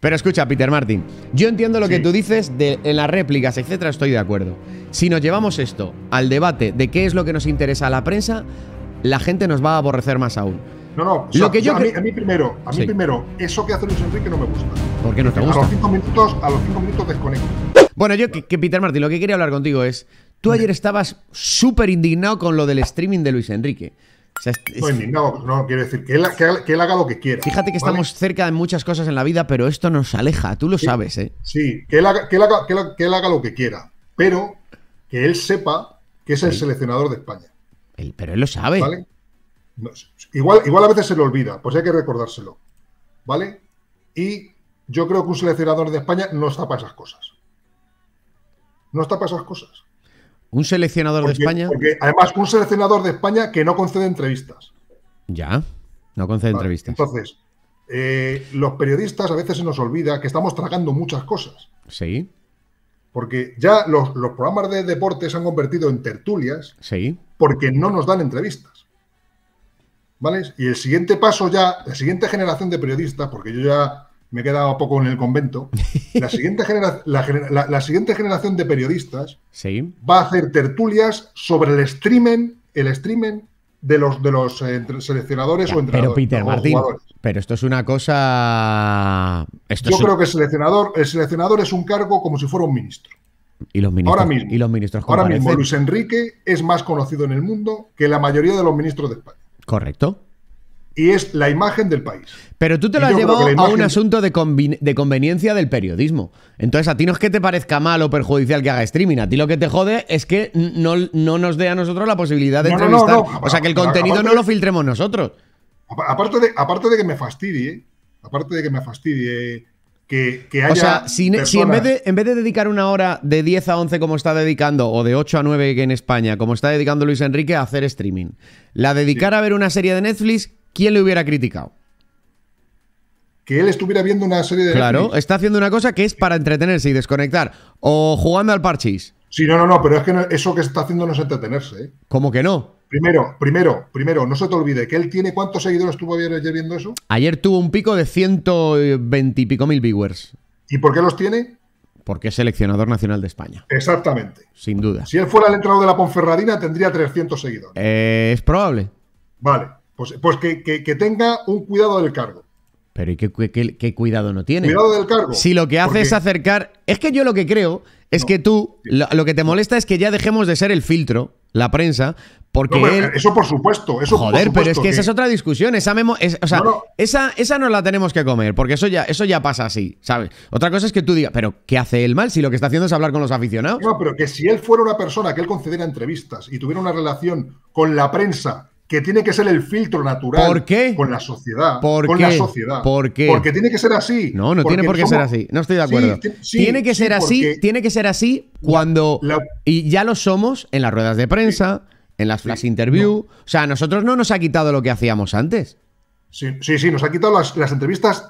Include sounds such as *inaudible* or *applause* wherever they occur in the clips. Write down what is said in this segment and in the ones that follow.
Pero escucha, Peter Martin, yo entiendo lo que tú dices de, en las réplicas, etcétera, estoy de acuerdo. Si nos llevamos esto al debate de qué es lo que nos interesa a la prensa, la gente nos va a aborrecer más aún. No, no, que yo a, mí, primero, a mí primero, eso que hace Luis Enrique no me gusta. ¿Por qué no te gusta? A los cinco minutos, a Bueno, yo que, Peter Martin, lo que quería hablar contigo es, tú ayer estabas súper indignado con lo del streaming de Luis Enrique. Pues no, no, quiero decir que él, haga lo que quiera. Fíjate que estamos cerca de muchas cosas en la vida, pero esto nos aleja, tú lo sabes, ¿eh? Sí, que él, haga, lo que quiera, pero que él sepa que es el seleccionador de España. pero él lo sabe. igual, igual a veces se le olvida, pues hay que recordárselo. ¿Vale? Y yo creo que un seleccionador de España no está para esas cosas. No está para esas cosas. Un seleccionador de España. Porque además, un seleccionador de España que no concede entrevistas. Ya, no concede entrevistas. Entonces, eh, los periodistas a veces se nos olvida que estamos tragando muchas cosas. Sí. Porque ya los, los programas de deporte se han convertido en tertulias. Sí. Porque no nos dan entrevistas. ¿Vale? Y el siguiente paso ya, la siguiente generación de periodistas, porque yo ya me he quedado poco en el convento. La *laughs* siguiente, generación de periodistas va a hacer tertulias sobre el streaming, el streaming de los, de los eh, seleccionadores o entrenadores. Pero Peter Martín, pero esto es una cosa. Yo creo que el seleccionador, el seleccionador es un cargo como si fuera un ministro. ¿Y los ministros, ahora mismo, ¿y los ministros ahora mismo Luis Enrique es más conocido en el mundo que la mayoría de los ministros de España. Correcto y es la imagen del país. Pero tú te lo has llevado a un asunto de, conveniencia del periodismo. Entonces, a ti no es que te parezca mal o perjudicial que haga streaming. A ti lo que te jode es que no, nos dé a nosotros la posibilidad de entrevistar. o sea, que el contenido no lo filtremos nosotros. Aparte de, que me fastidie, aparte de que me fastidie que, haya O sea, si, en, vez de, en vez de dedicar una hora de 10 a 11 como está dedicando, o de 8 a 9 en España, como está dedicando Luis Enrique a hacer streaming, la dedicar a ver una serie de Netflix, ¿quién le hubiera criticado? que él estuviera viendo una serie de. Claro, está haciendo una cosa que es para entretenerse y desconectar. O jugando al parchís. Sí, no, no, no, pero es que eso que está haciendo no es entretenerse. ¿eh? ¿Cómo que no? Primero, primero, primero, no se te olvide que él tiene cuántos seguidores tuvo ayer viendo eso. Ayer tuvo un pico de 120 y pico mil viewers. ¿Y por qué los tiene? Porque es seleccionador nacional de España. Exactamente. Sin duda. Si él fuera el entrado de la Ponferradina, tendría 300 seguidores. Eh, es probable. Vale. Pues, pues que, tenga un cuidado del cargo. Pero ¿y qué, cuidado no tiene? Cuidado del cargo. Si lo que hace es acercar... Es que yo lo que creo es que tú... Lo, que te molesta es que ya dejemos de ser el filtro la prensa, porque Eso por supuesto, eso Joder, pero es que, esa es otra discusión, esa memo... o sea, Esa, esa nos la tenemos que comer, porque eso ya, eso ya pasa así, ¿sabes? Otra cosa es que tú digas, pero ¿qué hace él mal si lo que está haciendo es hablar con los aficionados? No, pero que si él fuera una persona que él concediera entrevistas y tuviera una relación con la prensa que tiene que ser el filtro natural con la sociedad. con la sociedad. Porque tiene que ser así. No, no tiene por qué ser así. No estoy de acuerdo. tiene que ser así, tiene que ser así cuando y ya lo somos en las ruedas de prensa, en las flash interview, o sea, a nosotros no nos ha quitado lo que hacíamos antes. Sí, sí, sí, nos ha quitado las, las entrevistas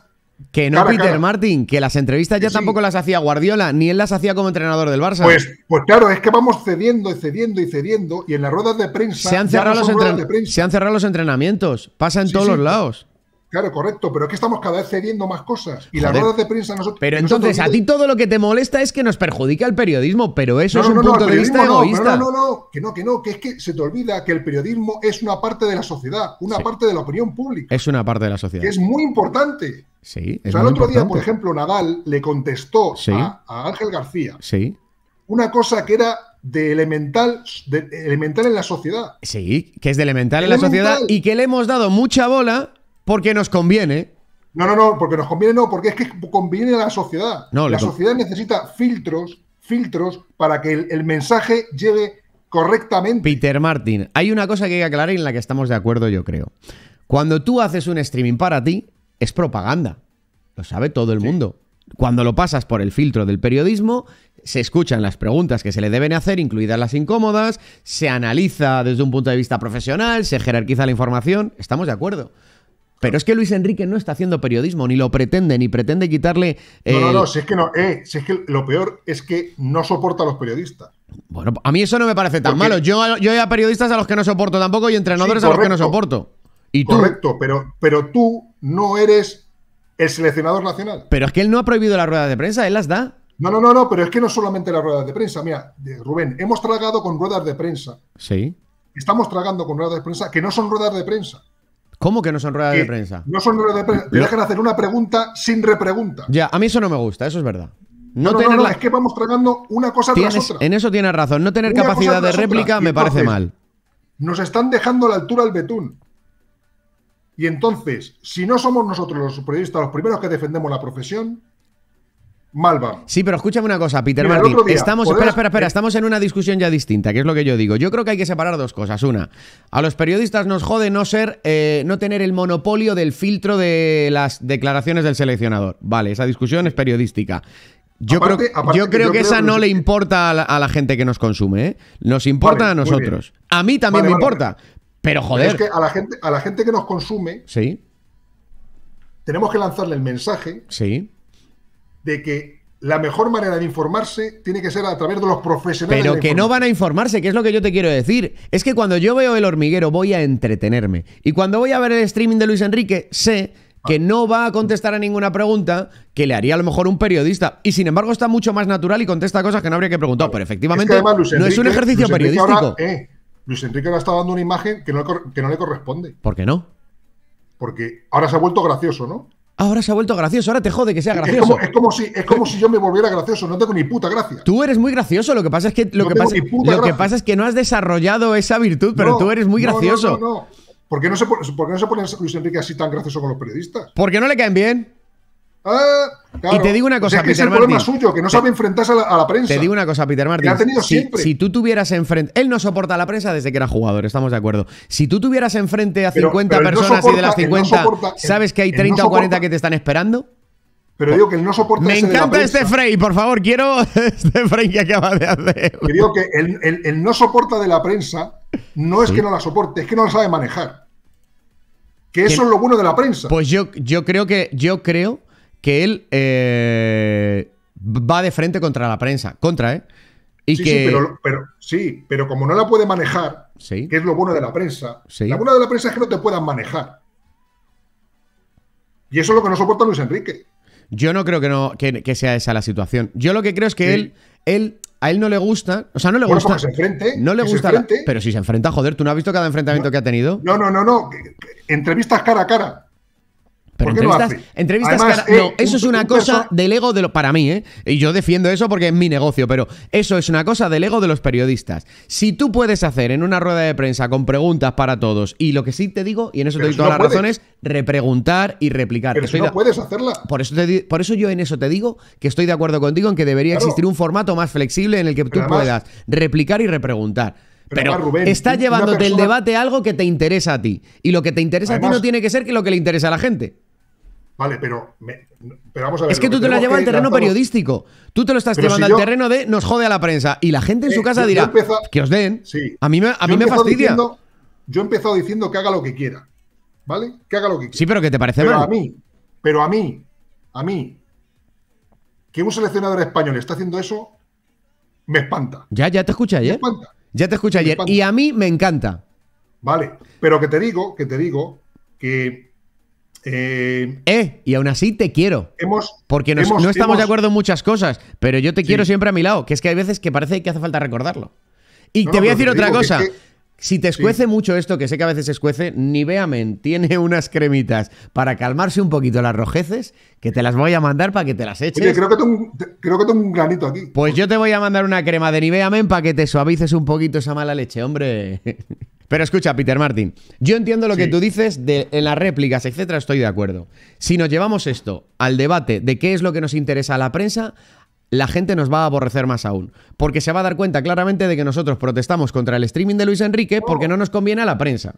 que no Peter Martin, que las entrevistas ya tampoco las hacía Guardiola, ni él las hacía como entrenador del Barça. Pues, pues, claro, es que vamos cediendo y cediendo y cediendo, y en las ruedas de prensa. Se han cerrado, los, se han cerrado los entrenamientos, pasa en todos los lados. Claro, correcto, pero es que estamos cada vez cediendo más cosas. Y las ruedas de prensa nosotros. Pero entonces, a ti todo lo que te molesta es que nos perjudica el periodismo, pero eso es un punto de vista egoísta. No, no, no, que no, que no, que es que se te olvida que el periodismo es una parte de la sociedad, una parte de la opinión pública. Es una parte de la sociedad. Que es muy importante. Sí, el otro día, por ejemplo, Nadal le contestó a, Ángel García sí. una cosa que era de elemental, elemental en la sociedad. Sí, que es de elemental, en la sociedad y que le hemos dado mucha bola porque nos conviene. No, no, no, porque nos conviene no, porque es que conviene a la sociedad. No, la sociedad necesita filtros, filtros para que el, el mensaje llegue correctamente. Peter Martin, hay una cosa que hay que aclarar y en la que estamos de acuerdo, yo creo. Cuando tú haces un streaming para ti, es propaganda. Lo sabe todo el mundo. Cuando lo pasas por el filtro del periodismo, se escuchan las preguntas que se le deben hacer, incluidas las incómodas, se analiza desde un punto de vista profesional, se jerarquiza la información, estamos de acuerdo. Pero es que Luis Enrique no está haciendo periodismo, ni lo pretende, ni pretende quitarle. No, no, eh, no, si es que no, eh, si es que lo peor es que no soporta a los periodistas. Bueno, a mí eso no me parece tan malo. Yo, yo hay a periodistas a los que no soporto tampoco y entrenadores a los que no soporto. Correcto, pero, pero tú no eres el seleccionador nacional. Pero es que él no ha prohibido las ruedas de prensa, él las da. No, no, no, no, pero es que no solamente las ruedas de prensa. Mira, Rubén, hemos tragado con ruedas de prensa. Sí. Estamos tragando con ruedas de prensa que no son ruedas de prensa. ¿Cómo que no son ruedas de prensa? No son ruedas de prensa. Te dejan hacer una pregunta sin repregunta. Ya, a mí eso no me gusta, eso es verdad. No, no, tener es que vamos tragando una cosa tras otra. En eso tienes razón. No tener capacidad de réplica me parece mal. Nos están dejando a la altura el betún. Y entonces, si no somos nosotros los periodistas los primeros que defendemos la profesión, mal va. Sí, pero escúchame una cosa, Peter Martín. estamos, espera, espera, espera, estamos en una discusión ya distinta, que es lo que yo digo. Yo creo que hay que separar dos cosas. Una, a los periodistas nos jode no ser, eh, no tener el monopolio del filtro de las declaraciones del seleccionador. Vale, esa discusión es periodística. Yo, creo, yo que creo que, esa no le importa a la, gente que nos consume, ¿eh? Nos importa a nosotros. A mí también me importa, pero joder. es que a la gente, a la gente que nos consume, sí. tenemos que lanzarle el mensaje sí. de que la mejor manera de informarse tiene que ser a través de los profesionales. Pero que no van a informarse, que es lo que yo te quiero decir. Es que cuando yo veo el hormiguero voy a entretenerme. Y cuando voy a ver el streaming de Luis Enrique, sé que ah. no va a contestar a ninguna pregunta que le haría a lo mejor un periodista. Y sin embargo está mucho más natural y contesta cosas que no habría que preguntar. Pero efectivamente no es un ejercicio periodístico. Luis Enrique ahora está dando una imagen que no, le que no le corresponde. ¿Por qué no? Porque ahora se ha vuelto gracioso, ¿no? Ahora se ha vuelto gracioso, ahora te jode que sea gracioso. Es como, si, es como si, yo me volviera gracioso, no tengo ni puta gracia. Tú eres muy gracioso, lo que pasa es que, lo, no que, pasa, es que no has desarrollado esa virtud, pero tú eres muy gracioso. No, no, no, ¿Por qué no, se, ¿Por qué no se pone Luis Enrique así tan gracioso con los periodistas? Porque no le caen bien. Ah, y te digo una pues cosa, Peter Peter es el problema suyo, que no sabe enfrentarse a la, prensa. Te digo una cosa, Peter Martin. si, tú tuvieras enfrente. Él no soporta a la prensa desde que era jugador, estamos de acuerdo. Si tú tuvieras enfrente a 50 personas y de las 50 sabes que hay 30 o 40 que te están esperando. Pero digo que él no soporta. Me encanta este Frey, por favor, quiero *laughs* este Frey que acaba de hacer. digo que el, no soporta de la prensa no es que no la soporte, es que no la sabe manejar. Que, eso es lo bueno de la prensa. Pues yo, yo creo que. Yo creo que él eh, va de frente contra la prensa, contra, ¿eh? Y sí, que... pero, sí, pero como no la puede manejar, ¿Sí? que es lo bueno de la prensa, ¿Sí? la buena de la prensa es que no te puedan manejar. Y eso es lo que no soporta Luis Enrique. Yo no creo que, no, sea esa la situación. Yo lo que creo es que él, él, a él no le gusta, o sea, no le gusta. Pues se enfrente, no le gusta, pero si se enfrenta, joder, ¿tú no has visto cada enfrentamiento que ha tenido? No, no, no, no. Entrevistas cara a cara entrevistas, no, eh, eso es una cosa del ego de lo... para mí, ¿eh? Y yo defiendo eso porque es mi negocio, pero eso es una cosa del ego de los periodistas. Si tú puedes hacer en una rueda de prensa con preguntas para todos y lo que sí te digo, y en eso te doy todas las razones, repreguntar y replicar. Pero no puedes hacerla. Por eso, por eso yo en eso te digo que estoy de acuerdo contigo en que debería existir un formato más flexible en el que tú puedas replicar y repreguntar. Pero, está llevándote el debate a algo que te interesa a ti. Y lo que te interesa a ti no tiene que ser que lo que le interesa a la gente. Vale, pero, pero vamos a ver. Es que tú te lo llevas al terreno periodístico. Tú te lo estás llevando al terreno de nos jode a la prensa. Y la gente en su eh, casa dirá que os den. A mí me, a mí me fastidia. yo he empezado diciendo que haga lo que quiera. ¿Vale? Que haga lo que quiera. Sí, pero que te parece pero A mí, pero a mí, a mí, que un seleccionador español está haciendo eso, me espanta. Ya, ya te escucha ayer. Me espanta. Ya te escucha ayer. Y a mí me encanta. Vale, pero que te digo, que te digo, que eh, eh, y aún así te quiero. porque no estamos de acuerdo en muchas cosas, pero yo te quiero siempre a mi lado, que es que hay veces que parece que hace falta recordarlo. Y te voy a decir otra cosa. Si te escuece mucho esto, que sé que a veces escuece, Niveamen tiene *laughs* unas cremitas para calmarse un poquito las rojeces, que te las voy a mandar para que te las eches. Oye, creo que tengo, creo que tengo un granito aquí. Pues yo te voy a mandar una crema de Niveamen para que te suavices un poquito esa mala leche, hombre. *laughs* Pero escucha, Peter Martin, yo entiendo lo que tú dices de, en las réplicas, etcétera, estoy de acuerdo. Si nos llevamos esto al debate de qué es lo que nos interesa a la prensa, la gente nos va a aborrecer más aún, porque se va a dar cuenta claramente de que nosotros protestamos contra el streaming de Luis Enrique porque no nos conviene a la prensa.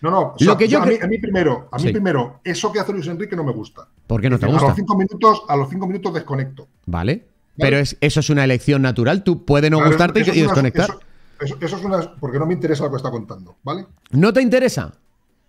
No, no, lo que yo, a, mí, primero, a mí primero, eso que hace Luis Enrique no me gusta. Porque no te gusta? A los cinco minutos, a los minutos desconecto. Vale. Pero eso es una elección natural. Tú puedes no gustarte y, desconectar. Eso, es una. Porque no me interesa lo que está contando, ¿vale? ¿No te interesa?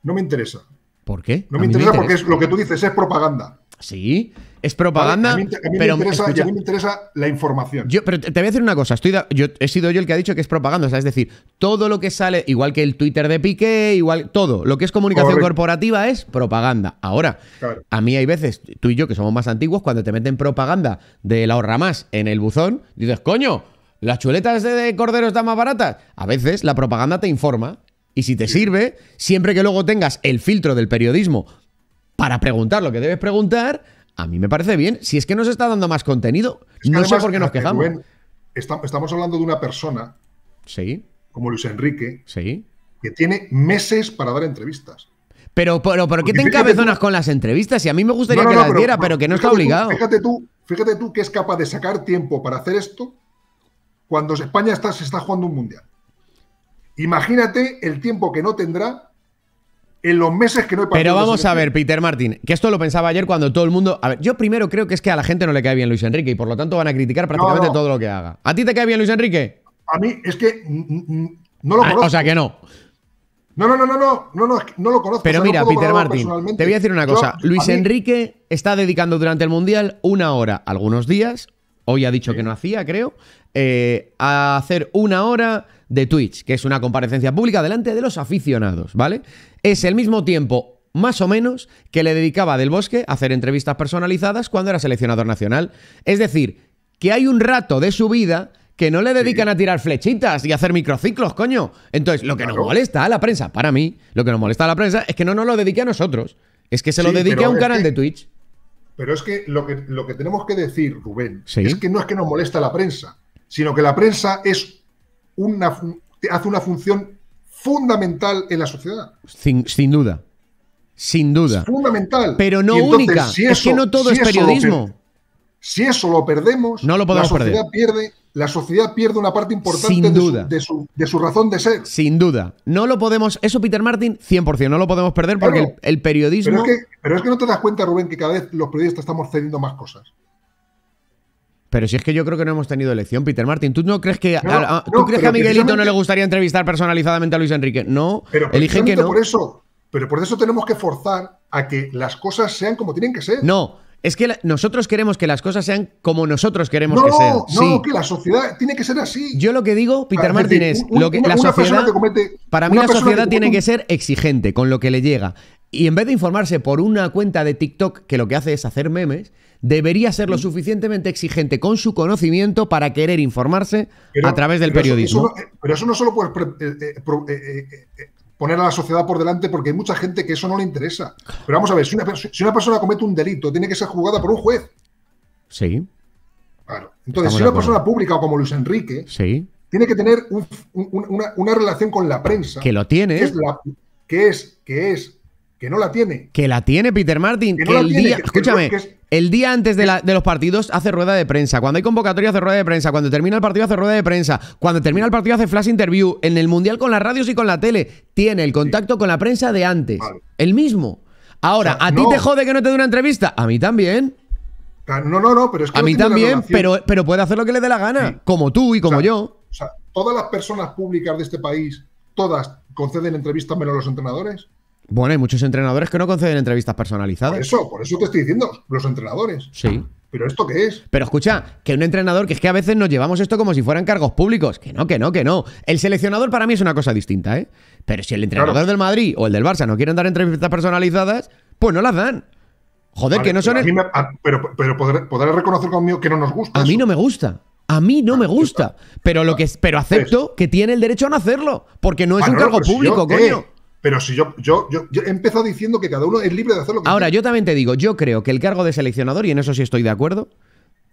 No me interesa. ¿Por qué? No me interesa, porque es, lo que tú dices es propaganda. Sí, es propaganda. pero a mí me interesa la información. Yo, pero te voy a decir una cosa. Estoy, yo, he sido yo el que ha dicho que es propaganda. es decir, todo lo que sale, igual que el Twitter de Piqué, igual todo, lo que es comunicación corporativa es propaganda. Ahora, a mí hay veces, tú y yo que somos más antiguos, cuando te meten propaganda del ahorra más en el buzón, dices, coño, ¿Las chuletas de cordero están más baratas? A veces la propaganda te informa y si te sirve, siempre que luego tengas el filtro del periodismo para preguntar lo que debes preguntar, a mí me parece bien. Si es que nos está dando más contenido, no sé por qué nos eh, quejamos. estamos hablando de una persona sí. como Luis Enrique sí. que tiene meses para dar entrevistas. Pero, pero, ¿qué te encabezonas con las entrevistas? Y a mí me gustaría que las pero, diera, pero que no está obligado. fíjate, tú, fíjate tú que es capaz de sacar tiempo para hacer esto cuando España está, se está jugando un mundial. Imagínate el tiempo que no tendrá en los meses que no he Pero vamos a ver, Peter Martin, que esto lo pensaba ayer cuando todo el mundo. A ver, yo primero creo que es que a la gente no le cae bien Luis Enrique y por lo tanto van a criticar prácticamente todo lo que haga. ¿A ti te cae bien Luis Enrique? A mí es que no lo ah, conozco. o sea que no. No, no, no, no, no, no, no, no lo conozco. Pero mira, Peter Martin, te voy a decir una cosa. Luis Enrique está dedicando durante el Mundial una hora, algunos días, hoy ha dicho que no hacía, creo, eh, a hacer una hora de Twitch, que es una comparecencia pública delante de los aficionados, ¿vale? Es el mismo tiempo más o menos que le dedicaba Del Bosque a hacer entrevistas personalizadas cuando era seleccionador nacional. Es decir, que hay un rato de su vida que no le dedican a tirar flechitas y a hacer microciclos, coño. Entonces, lo que nos molesta a la prensa, para mí, lo que nos molesta a la prensa es que no nos lo dedique a nosotros. Es que se lo dedique a un canal de Twitch. Pero es que lo que, lo que tenemos que decir, Rubén, es que no es que nos molesta la prensa, sino que la prensa es una, hace una función fundamental en la sociedad. Sin, duda. Sin duda. Es fundamental. Pero no única. Si eso, es que no todo es periodismo. si eso lo perdemos, no lo la sociedad pierde la sociedad pierde una parte importante de su, de, su, de, su, razón de ser. Sin duda. No lo podemos, eso Peter Martin, 100%, no lo podemos perder porque el, periodismo... Pero es, que, no te das cuenta, Rubén, que cada vez los periodistas estamos cediendo más cosas. Pero si es que yo creo que no hemos tenido elección, Peter Martin. ¿Tú no crees que, a, que Miguelito no le gustaría entrevistar personalizadamente a Luis Enrique? No, pero eligen que no. Por eso, pero por eso tenemos que forzar a que las cosas sean como tienen que ser. No, es que nosotros queremos que las cosas sean como nosotros queremos que sean. No, no, que la sociedad tiene que ser así. Yo lo que digo, ah, Peter Martínez, es lo que la sociedad. para mí, la sociedad tiene que ser exigente con lo que le llega. Y en vez de informarse por una cuenta de TikTok que lo que hace es hacer memes, debería ser lo suficientemente exigente con su conocimiento para querer informarse a través del periodismo. Eh, pero eso no solo puede poner a la sociedad por delante porque hay mucha gente que eso no le interesa. Pero vamos a ver, si una, si una persona comete un delito, tiene que ser juzgada por un juez. Sí. Claro. Entonces, si una persona pública o como Luis Enrique, sí. tiene que tener una, relación con la prensa. Que lo tiene. Que es, que es, que es, que no la tiene. Que la tiene Peter Martin. Que, Escúchame. El día antes de, los partidos hace rueda de prensa. Cuando hay convocatoria hace rueda de prensa. Cuando termina el partido hace rueda de prensa. Cuando termina el partido hace flash interview. En el mundial con las radios y con la tele. Tiene el contacto con la prensa de antes. El mismo. Ahora, ¿a ti te jode que no te dé una entrevista? A mí también. Ah, no, no, no, pero es que. A mí también, pero, puede hacer lo que le dé la gana. Como tú y como yo. O sea, todas las personas públicas de este país, todas conceden entrevistas menos los entrenadores. Bueno, hay muchos entrenadores que no conceden entrevistas personalizadas. eso, por eso te estoy diciendo, los entrenadores. Sí. ¿Pero esto qué es? Pero escucha, que un entrenador, que es que a veces nos llevamos esto como si fueran cargos públicos. Que no, que no, que no. El seleccionador para mí es una cosa distinta, ¿eh? Pero si el entrenador del Madrid o el del Barça no quieren dar entrevistas personalizadas, pues no las dan. Joder, que no son. Pero, me, pero, podré, reconocer conmigo que no nos gusta. A mí no me gusta. A mí no ah, me gusta. Pero, lo que, pero acepto que tiene el derecho a no hacerlo. Porque no es ah, un cargo público, coño. Pero si yo, yo, yo, he empezado diciendo que cada uno es libre de hacer lo que Ahora, yo también te digo, yo creo que el cargo de seleccionador, y en eso sí estoy de acuerdo,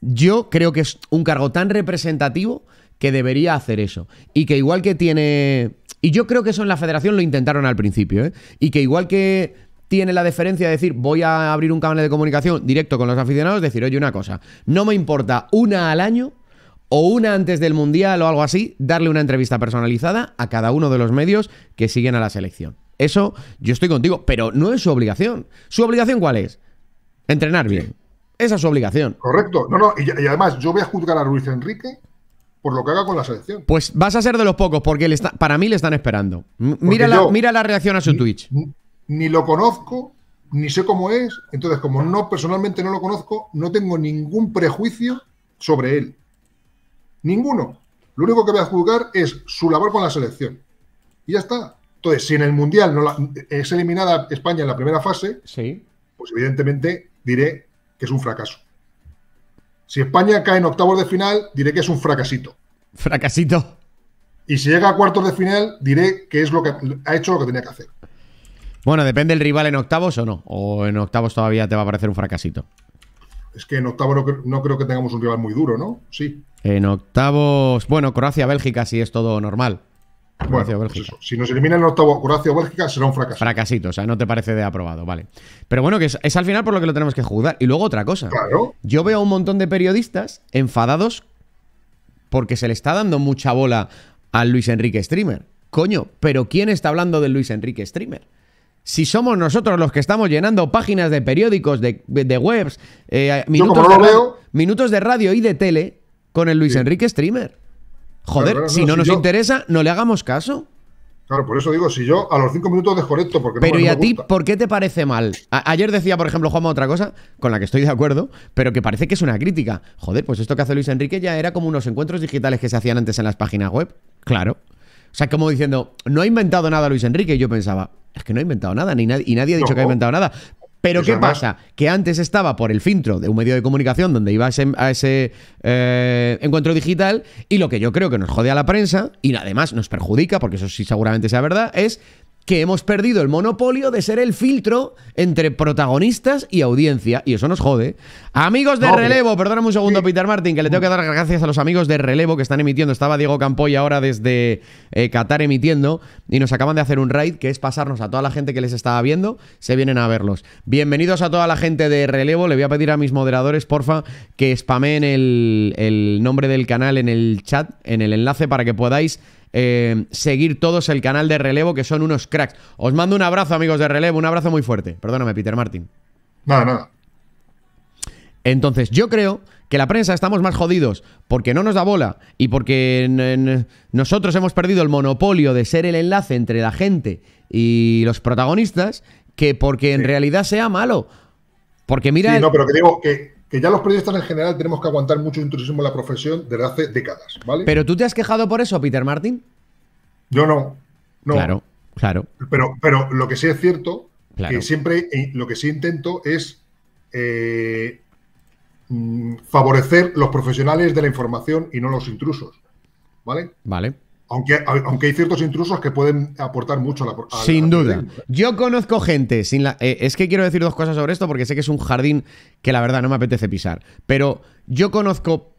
yo creo que es un cargo tan representativo que debería hacer eso. Y que igual que tiene. Y yo creo que eso en la federación lo intentaron al principio, ¿eh? Y que igual que tiene la deferencia de decir, voy a abrir un canal de comunicación directo con los aficionados, decir, oye, una cosa, no me importa una al año o una antes del Mundial o algo así, darle una entrevista personalizada a cada uno de los medios que siguen a la selección. Eso yo estoy contigo, pero no es su obligación. ¿Su obligación cuál es? Entrenar bien. Esa es su obligación. Correcto. No, no, y, además yo voy a juzgar a Luis Enrique por lo que haga con la selección. Pues vas a ser de los pocos, porque está, para mí le están esperando. mira la, reacción a su Twitch. Ni lo conozco, ni sé cómo es. Entonces, como no personalmente no lo conozco, no tengo ningún prejuicio sobre él. Ninguno. Lo único que voy a juzgar es su labor con la selección. Y ya está. Entonces, si en el Mundial es eliminada España en la primera fase, sí. pues evidentemente diré que es un fracaso. Si España cae en octavos de final, diré que es un fracasito. Fracasito. Y si llega a cuartos de final, diré que es lo que ha hecho lo que tenía que hacer. Bueno, depende del rival en octavos o no. O en octavos todavía te va a parecer un fracasito. Es que en octavos no, no creo que tengamos un rival muy duro, ¿no? Sí. En octavos, bueno, Croacia-Bélgica sí es todo normal. Pues si nos eliminan el octavo Croacia Bélgica, será un fracaso. Fracasito, o sea, no te parece de aprobado, vale. Pero bueno, que es, al final por lo que lo tenemos que juzgar Y luego otra cosa. Yo veo a un montón de periodistas enfadados porque se le está dando mucha bola al Luis Enrique Streamer. Coño, pero ¿quién está hablando del Luis Enrique Streamer? Si somos nosotros los que estamos llenando páginas de periódicos, de, webs, eh, minutos, de radio, y de tele con el Luis Enrique Streamer. Joder, si no, nos interesa, no le hagamos caso. Claro, por eso digo, si yo a los cinco minutos desconecto porque Pero ¿y a ti por qué te parece mal? ayer decía, por ejemplo, Juanma otra cosa, con la que estoy de acuerdo, pero que parece que es una crítica. Joder, pues esto que hace Luis Enrique ya era como unos encuentros digitales que se hacían antes en las páginas web. Claro. O sea, como diciendo, no ha inventado nada Luis Enrique. yo pensaba, es que no ha inventado nada, ni nadie, y nadie ha dicho que ha inventado nada. Pero ¿qué pasa? Que antes estaba por el filtro de un medio de comunicación donde iba a ese, eh, encuentro digital y lo que yo creo que nos jode a la prensa y además nos perjudica, porque eso sí seguramente sea verdad, es que hemos perdido el monopolio de ser el filtro entre protagonistas y audiencia, y eso nos jode. Amigos de relevo, perdóname un segundo, Peter Martin, que le tengo que dar gracias a los amigos de relevo que están emitiendo. Estaba Diego Campoy ahora desde eh, Qatar emitiendo, y nos acaban de hacer un raid, que es pasarnos a toda la gente que les estaba viendo, se vienen a verlos. Bienvenidos a toda la gente de relevo, le voy a pedir a mis moderadores, porfa, que spameen el nombre del canal en el chat, en el enlace, para que podáis eh, seguir todos el canal de Relevo, que son unos cracks. Os mando un abrazo, amigos de Relevo, un abrazo muy fuerte. Perdóname, Peter Martin. Nada, nada. Entonces, yo creo que la prensa estamos más jodidos porque no nos da bola y porque nosotros hemos perdido el monopolio de ser el enlace entre la gente y los protagonistas que porque en realidad sea malo. Porque mira. Sí, no, pero que digo que que ya los proyectos en general tenemos que aguantar mucho intrusismo en la profesión desde hace décadas, ¿vale? ¿Pero tú te has quejado por eso, Peter Martin? Yo no. no. Claro, claro. Pero, pero lo que sí es cierto, que siempre eh, lo que sí intento es eh, mm, favorecer los profesionales de la información y no los intrusos. ¿Vale? Vale. Aunque, aunque hay ciertos intrusos que pueden aportar mucho a la. sin duda. Yo conozco gente. Sin la, eh, es que quiero decir dos cosas sobre esto porque sé que es un jardín que la verdad no me apetece pisar. Pero yo conozco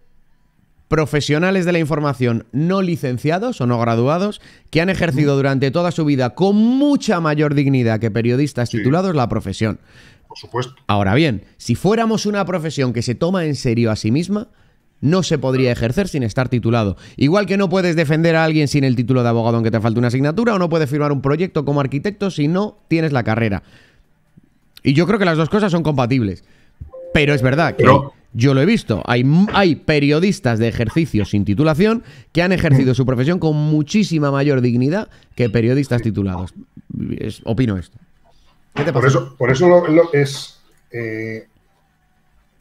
profesionales de la información no licenciados o no graduados que han ejercido mm. durante toda su vida con mucha mayor dignidad que periodistas titulados la profesión. Por supuesto. Ahora bien, si fuéramos una profesión que se toma en serio a sí misma, no se podría ejercer sin estar titulado. Igual que no puedes defender a alguien sin el título de abogado aunque te falte una asignatura, o no puedes firmar un proyecto como arquitecto si no tienes la carrera. Y yo creo que las dos cosas son compatibles. Pero es verdad que yo lo he visto. Hay, periodistas de ejercicio sin titulación que han ejercido su profesión con muchísima mayor dignidad que periodistas titulados. opino esto. ¿Qué te pasa? Por eso, es... Eh,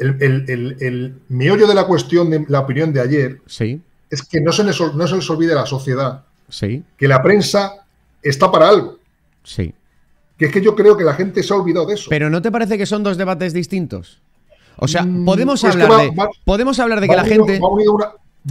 el, el, de la cuestión de la opinión de ayer sí. es que no se, les, se les olvide la sociedad sí. que la prensa está para algo. Sí. Que es que yo creo que la gente se ha olvidado de eso. Pero ¿no te parece que son dos debates distintos? O sea, mm, podemos, hablar, de, podemos hablar de que la gente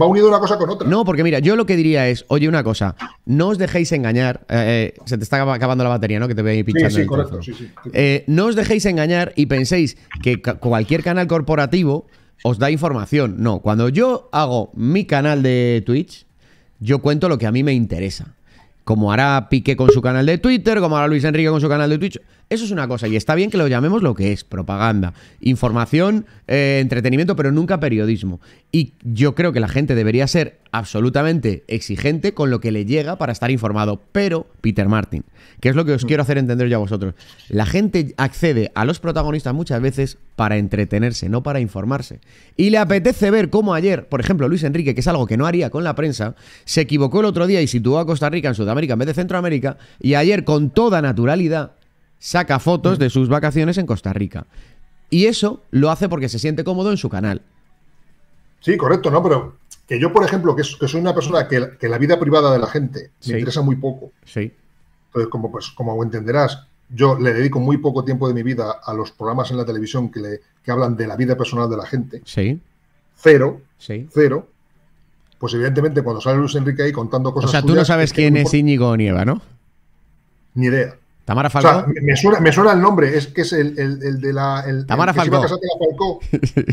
va unido una cosa con otra. No, porque mira, yo lo que diría es, oye, una cosa, no os dejéis engañar, eh, eh, se te está acabando la batería, ¿no? Que te voy pinchando. Sí, sí, correcto, sí, sí. Eh, no os dejéis engañar y penséis que cualquier canal corporativo os da información. No, cuando yo hago mi canal de Twitch, yo cuento lo que a mí me interesa como hará Pique con su canal de Twitter, como hará Luis Enrique con su canal de Twitch. Eso es una cosa y está bien que lo llamemos lo que es, propaganda, información, eh, entretenimiento, pero nunca periodismo. Y yo creo que la gente debería ser absolutamente exigente con lo que le llega para estar informado. Pero, Peter Martin, que es lo que os mm. quiero hacer entender yo a vosotros, la gente accede a los protagonistas muchas veces para entretenerse, no para informarse. Y le apetece ver cómo ayer, por ejemplo, Luis Enrique, que es algo que no haría con la prensa, se equivocó el otro día y situó a Costa Rica en Sudamérica en vez de Centroamérica, y ayer con toda naturalidad saca fotos mm. de sus vacaciones en Costa Rica. Y eso lo hace porque se siente cómodo en su canal. Sí, correcto, ¿no? Pero que yo, por ejemplo, que, soy una persona que, la vida privada de la gente me interesa muy poco. Sí. Entonces, como, pues, como entenderás, yo le dedico muy poco tiempo de mi vida a los programas en la televisión que, le, hablan de la vida personal de la gente. Sí. Cero. Sí. Cero. Pues evidentemente cuando sale Luis Enrique ahí contando cosas. O sea, tú no sabes quién es Íñigo Nieva, ¿no? Ni idea. Tamara Falcó. O sea, me, suena, me, suena, el nombre, es que es el, el, de la. El, Tamara Falcó. *laughs*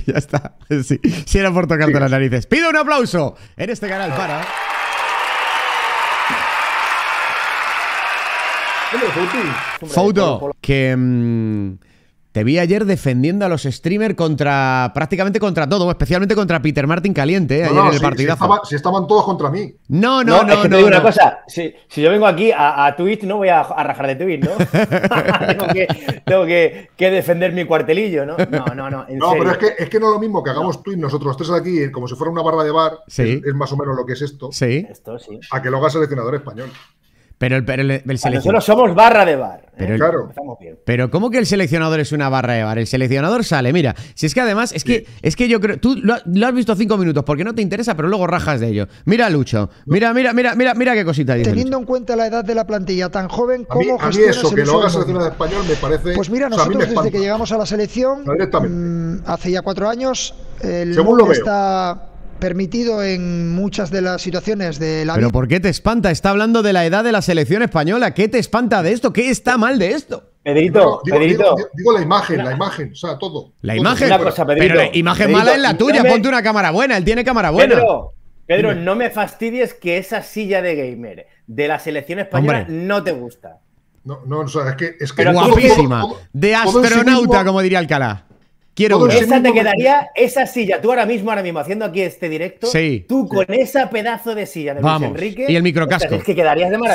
ya está. Sí. Si era por tocarte las narices. Pido un aplauso en este canal para. Foto, que. Mm, te vi ayer defendiendo a los streamers contra prácticamente contra todo, especialmente contra Peter Martin Caliente ayer en el si, Si, estaban todos contra mí. No, no, no, no. te digo una cosa, si, yo vengo aquí a, a Twitch no voy a, rajar de Twitch, ¿no? *laughs* *laughs* tengo, que, defender mi cuartelillo, ¿no? No, no, no. no, pero es que, es que no es lo mismo que hagamos Twitch nosotros tres aquí, como si fuera una barra de bar, es, más o menos lo que es esto. Sí. Esto, sí. A que lo haga seleccionador español. Pero el, pero el, seleccionador. Nosotros somos barra de bar. ¿eh? Pero, claro. pero ¿cómo que el seleccionador es una barra de bar? El seleccionador sale, mira. Si es que además, es que, es que yo creo. Tú lo, has visto cinco minutos porque no te interesa, pero luego rajas de ello. Mira Lucho. Mira, mira, mira, mira, mira qué cosita Teniendo en cuenta la edad de la plantilla, tan joven como. A mí, eso, que no haga de español me parece. Pues mira, nosotros desde que llegamos a la selección. Mm, hace ya cuatro años. El Según lo veo. Está permitido en muchas de las situaciones de la... Pero ¿por qué te espanta? Está hablando de la edad de la selección española. ¿Qué te espanta de esto? ¿Qué está mal de esto? Pedrito, Pedrito. Digo, la imagen, la imagen, o sea, todo. La imagen. pero la imagen mala es la tuya, ponte una cámara buena, él tiene cámara buena. Pedro, Pedro, no me fastidies que esa silla de gamer de la selección española no te gusta. No, no, es que es que guapísima, de astronauta, como diría Alcalá. Quiero con Esa te quedaría, esa silla, tú ahora mismo, ahora mismo, haciendo aquí este directo, tú con esa pedazo de silla de Luis Enrique. Y el microcasco.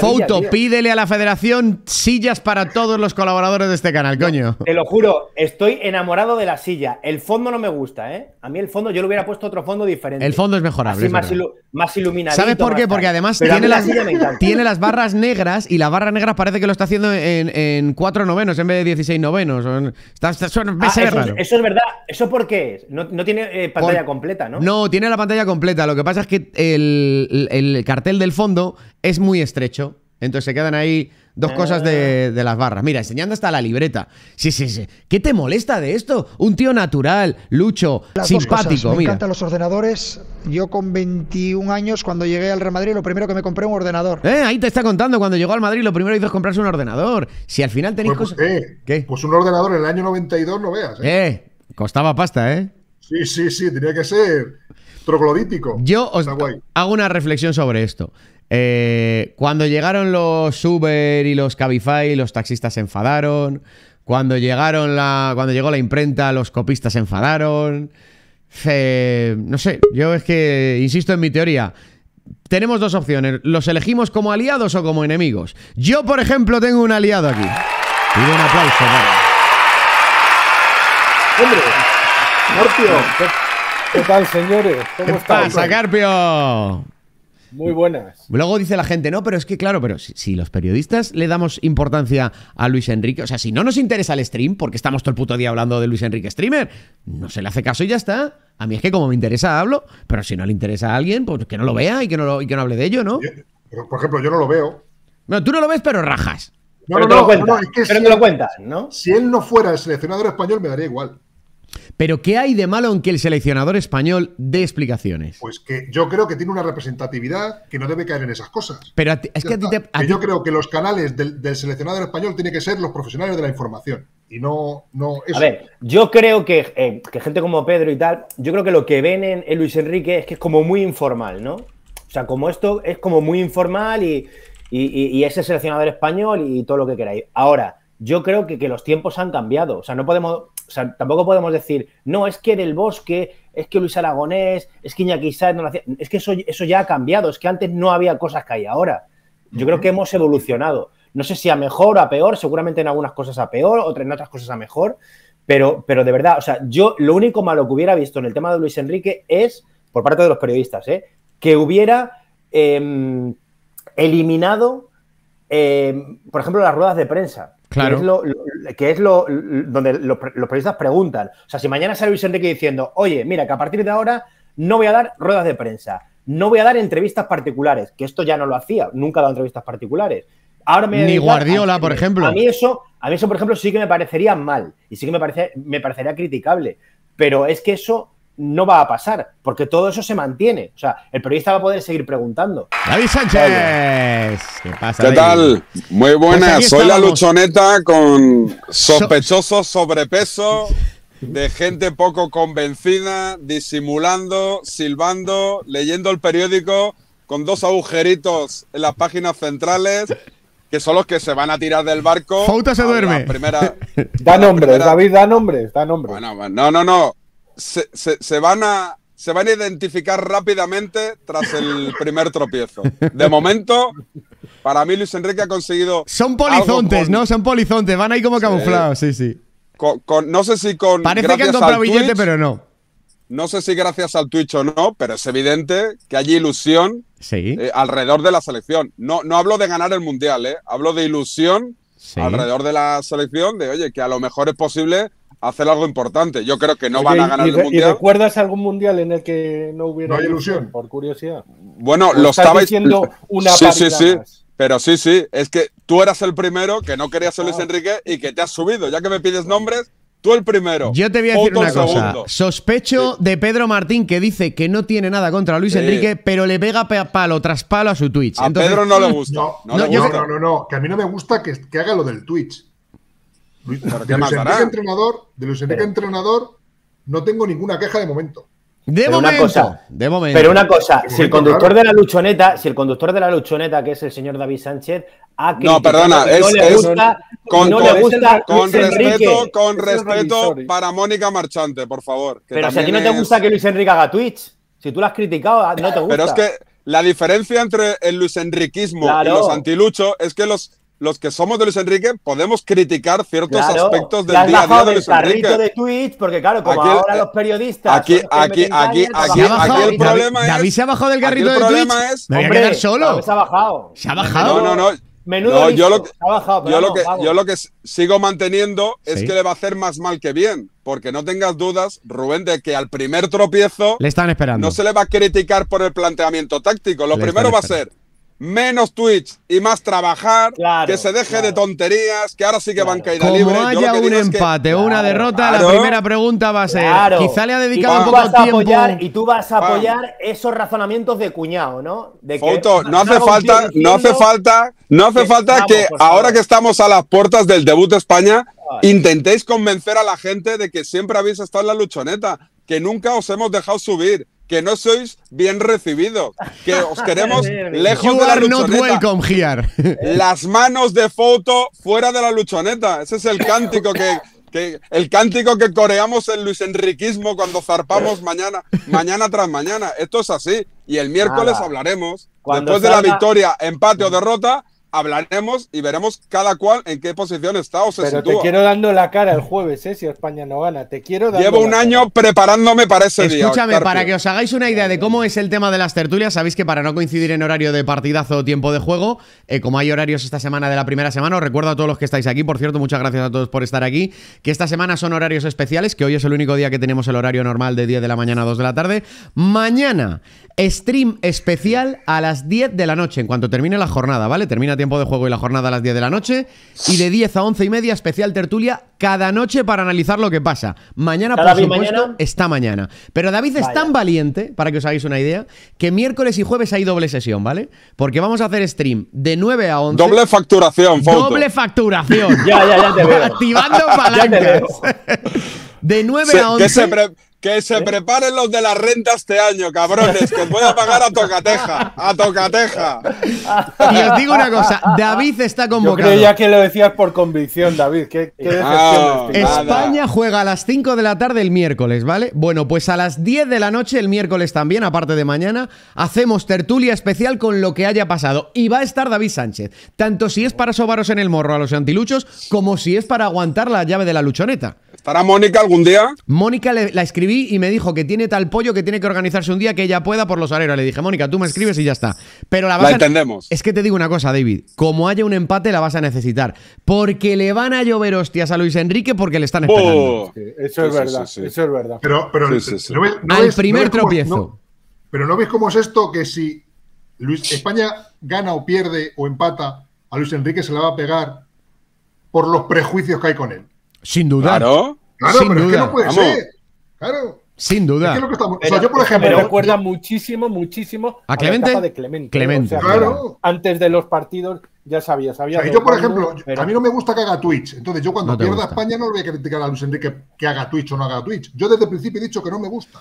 Foto, pídele a la federación sillas para todos los colaboradores de este canal, coño. Te lo juro, estoy enamorado de la silla. El fondo no me gusta, ¿eh? A mí el fondo, yo le hubiera puesto otro fondo diferente. El fondo es mejorable. más, más iluminado. ¿Sabes por qué? Porque además tiene las, barras negras y la barra negra parece que lo está haciendo en, cuatro 4 novenos en vez de 16 novenos. Ah, eso verdad, ¿eso por qué es? No, tiene eh, pantalla completa, ¿no? No, tiene la pantalla completa. Lo que pasa es que el, el cartel del fondo es muy estrecho. Entonces se quedan ahí dos cosas de, ah. las barras. Mira, enseñando hasta la libreta. Sí, sí, sí. ¿Qué te molesta de esto? Un tío natural, lucho, simpático. mira Me encantan los ordenadores. Yo con 21 años, cuando llegué al Real Madrid, lo primero que me compré un ordenador. Eh, ahí te está contando, cuando llegó al Madrid, lo primero que hizo es comprarse un ordenador. Si al final tenéis pues, cosas... Pues un ordenador en el año 92, no veas. eh, eh. Costaba pasta, ¿eh? Sí, sí, sí, tenía que ser troglodítico. Yo os hago una reflexión sobre esto. Eh, cuando llegaron los Uber y los Cabify, los taxistas se enfadaron. Cuando, llegaron la, cuando llegó la imprenta, los copistas se enfadaron. no sé, yo es que insisto en mi teoría. Tenemos dos opciones, los elegimos como aliados o como enemigos. Yo, por ejemplo, tengo un aliado aquí. Y un aplauso. Hombre, Carpio. ¿Qué, tal, señores? ¿Cómo ¿Qué Carpio? Muy buenas. Luego dice la gente, no, pero es que claro, pero si, los periodistas le damos importancia a Luis Enrique, o sea, si no nos interesa el stream, porque estamos todo el puto día hablando de Luis Enrique streamer, no se le hace caso y ya está. A mí es que como me interesa hablo, pero si no le interesa a alguien, pues que no lo vea y que no, lo, y que no hable de ello, ¿no? Pero, por ejemplo, yo no lo veo. No, tú no lo ves, pero rajas. No, no, lo pero te lo cuentas, ¿no? Si él no fuera el seleccionador español, me daría igual. Pero ¿qué hay de malo en que el seleccionador español dé explicaciones? Pues que yo creo que tiene una representatividad que no debe caer en esas cosas. Pero es que a ti te, Yo creo que los canales del, seleccionador español tienen que ser los profesionales de la información y no, no A ver, yo creo eh, que, gente como Pedro y tal, yo creo que lo que ven en, Luis Enrique es que es como muy informal, ¿no? O sea, como esto es como muy informal y, y, y ese seleccionador español y todo lo que queráis. Ahora, yo creo que, que los tiempos han cambiado. O sea, no podemos o sea, tampoco podemos decir, no, es que el bosque, es que Luis Aragonés, es que Iñaki Sáenz no lo hacía. Es que eso, ya ha cambiado, es que antes no había cosas que hay ahora. Yo creo que hemos evolucionado. No sé si a mejor o a peor, seguramente en algunas cosas a peor, otras en otras cosas a mejor, pero, pero de verdad, o sea, yo lo único malo que hubiera visto en el tema de Luis Enrique es, por parte de los periodistas, ¿eh? que hubiera em, eliminado, em, por ejemplo, las ruedas de prensa. Que es, lo, que es lo, donde los, periodistas preguntan. O sea, si mañana sale Luis Enrique diciendo, oye, mira, que a partir de ahora no voy a dar ruedas de prensa, no voy a dar entrevistas particulares, que esto ya no lo hacía, nunca dado entrevistas particulares. Ahora me Ni Guardiola, por ejemplo. A mí, eso, a mí eso, por ejemplo, sí que me parecería mal y sí que me, parece, me parecería criticable. Pero es que eso no va a pasar, porque todo eso se mantiene. O sea, el periodista va a poder seguir preguntando. David Sánchez. ¿Qué pasa? ¿Qué tal? Muy pues buenas. Soy la luchoneta con sospechoso sobrepeso de gente poco convencida, disimulando, silbando, leyendo el periódico con dos agujeritos en las páginas centrales que son los que se van a tirar del barco. Fauta se duerme. Primera, da nombres, David, da nombres, da Bueno, no, no, no se, van a, se van a identificar rápidamente tras el *laughs* primer tropiezo. De momento, para mí Luis Enrique ha conseguido. Son polizontes, ¿no? Son polizontes, van ahí como camuflados, sí, sí. no sé si con. Parece que han comprado pero no. No sé si gracias al Twitch o no, pero es evidente que hay ilusión eh, alrededor de la selección. No, no hablo de ganar el mundial, ¿eh? hablo de ilusión alrededor de la selección, de oye, que a lo mejor es posible hacer algo importante. Yo creo que no van a ganar y, el mundial. ¿Y recuerdas algún mundial en el que no hubiera no hay ilusión? Por curiosidad. Bueno, lo estaba diciendo una Sí, sí, sí. Pero sí, sí, es que tú eras el primero que no querías a Luis ah. Enrique y que te has subido. Ya que me pides nombres, tú el primero. Yo te voy a decir una cosa. Sospecho de Pedro Martín que dice que no tiene nada contra Luis Enrique, pero le pega palo tras palo a su Twitch. A Pedro no le gusta. No, no, no, no, que a mí no me gusta que, que haga lo del Twitch de Luis Enrique entrenador, no tengo ninguna queja de momento. De momento, una cosa, de Pero una cosa, si el conductor de la luchoneta, si el conductor de la luchoneta, que es el señor David Sánchez, ha no, perdona, con, respeto, con respeto para Mónica Marchante, por favor. pero si a ti no te gusta que Luis Enrique haga Twitch, si tú lo has criticado, no te gusta. Pero es que la diferencia entre el Luis Enriquismo y los antiluchos es que los los que somos de Luis Enrique podemos criticar ciertos aspectos del día a día de Luis Enrique. de Twitch, porque claro, como ahora los periodistas. Aquí, aquí, aquí, aquí, aquí, el problema es. David se ha bajado del garrito de Twitch. Es, Me voy hombre, a quedar solo. Se ha bajado. Se ha bajado. No, no, no. Menudo. yo, lo que, yo, lo que, yo, lo que, sigo manteniendo es que le va a hacer más mal que bien. Porque no tengas dudas, Rubén, de que al primer tropiezo. Le están esperando. No se le va a criticar por el planteamiento táctico. Lo primero va a ser menos Twitch y más trabajar, que se deje de tonterías, que ahora sí que van caída libre. Como haya un empate o una derrota, la primera pregunta va a ser, quizá le ha dedicado un poco tiempo. Apoyar, y tú vas a apoyar esos razonamientos de cuñado, ¿no? De no, hace falta, no hace falta, no hace que falta que ahora que estamos a las puertas del debut de España, intentéis convencer a la gente de que siempre habéis estado en la luchoneta, que nunca os hemos dejado subir, que no sois bien recibidos. que os queremos *laughs* lejos de la luchoneta. Not welcome here. *laughs* Las manos de foto fuera de la luchoneta. Ese es el cántico que, el cántico que coreamos en Luis Enriquismo cuando zarpamos mañana, mañana tras mañana. Esto es así. Y el miércoles hablaremos, después de la victoria, empate o derrota, hablaremos y veremos cada cual en qué posición está o se Pero te quiero dando la cara el jueves, ¿eh? si España no gana. Te quiero Llevo un año preparándome para ese día. Escúchame, para que os hagáis una idea de cómo es el tema de las tertulias, sabéis que para no coincidir en horario de partidazo o tiempo de juego, eh, como hay horarios esta semana de la primera semana, os recuerdo a todos los que estáis aquí, por cierto, muchas gracias a todos por estar aquí, que esta semana son horarios especiales, que hoy es el único día que tenemos el horario normal de 10 de la mañana a 2 de la tarde. Mañana, stream especial a las 10 de la noche, en cuanto termine la jornada, ¿vale? Termina tiempo de juego y la jornada a las 10 de la noche. Y de 10 a 11 y media, especial tertulia cada noche para analizar lo que pasa. Mañana, por supuesto, mañana? está mañana. Pero David es tan valiente, para que os hagáis una idea, que miércoles y jueves hay doble sesión, ¿vale? Porque vamos a hacer stream de 9 a 11. Doble facturación, foto. Doble facturación. *laughs* ya, ya, ya te veo. Activando *laughs* palancas. De 9 a 11. Que se, que se ¿Eh? preparen los de la renta este año, cabrones, que os voy a pagar a Tocateja, a Tocateja. *laughs* Y os digo una cosa, David está convocado. Yo creía que lo decías por convicción, David. ¿Qué, ah, España juega a las 5 de la tarde el miércoles, ¿vale? Bueno, pues a las 10 de la noche el miércoles también, aparte de mañana, hacemos tertulia especial con lo que haya pasado. Y va a estar David Sánchez, tanto si es para sobaros en el morro a los antiluchos, como si es para aguantar la llave de la luchoneta. ¿Estará Mónica algún día? Mónica la escribí y me dijo que tiene tal pollo que tiene que organizarse un día que ella pueda por los areros. Le dije, Mónica, tú me escribes y ya está. Pero la entendemos. Es que te digo una cosa, David. Como haya un empate, la vas a necesitar. Porque le van a llover hostias a Luis Enrique porque le están esperando. eso es verdad, eso es verdad. Pero, ¿no ves, Al primer tropiezo. pero ¿no ves cómo es esto? Que si Luis, España gana o pierde o empata, a Luis Enrique se la va a pegar por los prejuicios que hay con él. Sin duda. Claro. Sin duda. es que no puede ser. Claro. Sin duda. yo, por ejemplo. Me recuerda muchísimo, muchísimo a, Clemente? Clemente. Antes de los partidos ya sabía, sabía. yo, por ejemplo, a mí no me gusta que haga Twitch. Entonces, yo cuando pierda España no le voy a criticar a Luis Enrique que haga Twitch o no haga Twitch. Yo desde el principio he dicho que no me gusta.